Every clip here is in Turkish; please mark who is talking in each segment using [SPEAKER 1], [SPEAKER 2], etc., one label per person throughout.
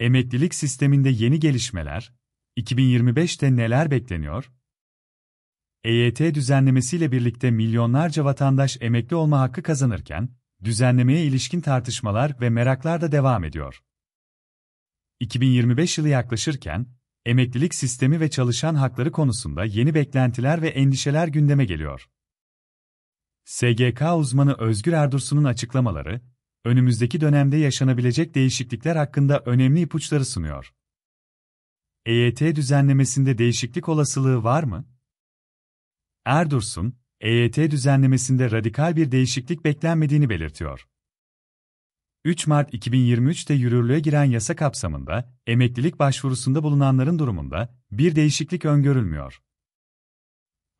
[SPEAKER 1] Emeklilik sisteminde yeni gelişmeler, 2025'te neler bekleniyor? EYT düzenlemesiyle birlikte milyonlarca vatandaş emekli olma hakkı kazanırken, düzenlemeye ilişkin tartışmalar ve meraklar da devam ediyor. 2025 yılı yaklaşırken, emeklilik sistemi ve çalışan hakları konusunda yeni beklentiler ve endişeler gündeme geliyor. SGK uzmanı Özgür Erdursun'un açıklamaları, önümüzdeki dönemde yaşanabilecek değişiklikler hakkında önemli ipuçları sunuyor. EYT düzenlemesinde değişiklik olasılığı var mı? Erdursun, EYT düzenlemesinde radikal bir değişiklik beklenmediğini belirtiyor. 3 Mart 2023'te yürürlüğe giren yasa kapsamında emeklilik başvurusunda bulunanların durumunda bir değişiklik öngörülmüyor.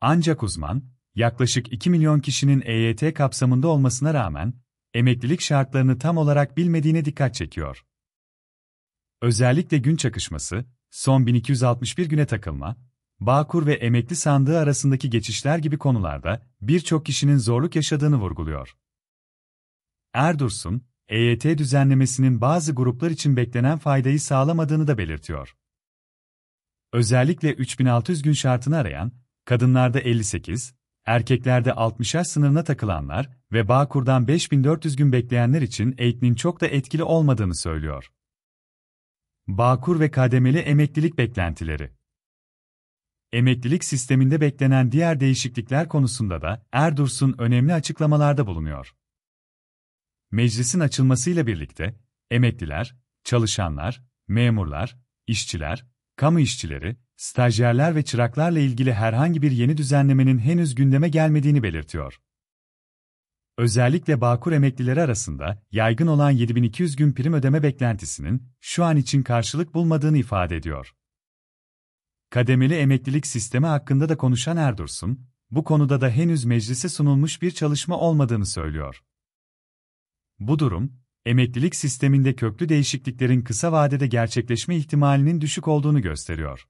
[SPEAKER 1] Ancak uzman, yaklaşık 2 milyon kişinin EYT kapsamında olmasına rağmen emeklilik şartlarını tam olarak bilmediğine dikkat çekiyor. Özellikle gün çakışması, son 1261 güne takılma, Bağkur ve emekli sandığı arasındaki geçişler gibi konularda birçok kişinin zorluk yaşadığını vurguluyor. Erdursun, EYT düzenlemesinin bazı gruplar için beklenen faydayı sağlamadığını da belirtiyor. Özellikle 3600 gün şartını arayan, kadınlarda 58, erkeklerde yaş sınırına takılanlar ve Bağkur'dan 5400 gün bekleyenler için eğitimin çok da etkili olmadığını söylüyor. Bağkur ve kademeli emeklilik beklentileri Emeklilik sisteminde beklenen diğer değişiklikler konusunda da Erdursun önemli açıklamalarda bulunuyor. Meclisin açılmasıyla birlikte emekliler, çalışanlar, memurlar, işçiler, kamu işçileri, stajyerler ve çıraklarla ilgili herhangi bir yeni düzenlemenin henüz gündeme gelmediğini belirtiyor. Özellikle Bağkur emeklileri arasında yaygın olan 7200 gün prim ödeme beklentisinin şu an için karşılık bulmadığını ifade ediyor. Kademeli emeklilik sistemi hakkında da konuşan Erdursun, bu konuda da henüz meclise sunulmuş bir çalışma olmadığını söylüyor. Bu durum, emeklilik sisteminde köklü değişikliklerin kısa vadede gerçekleşme ihtimalinin düşük olduğunu gösteriyor.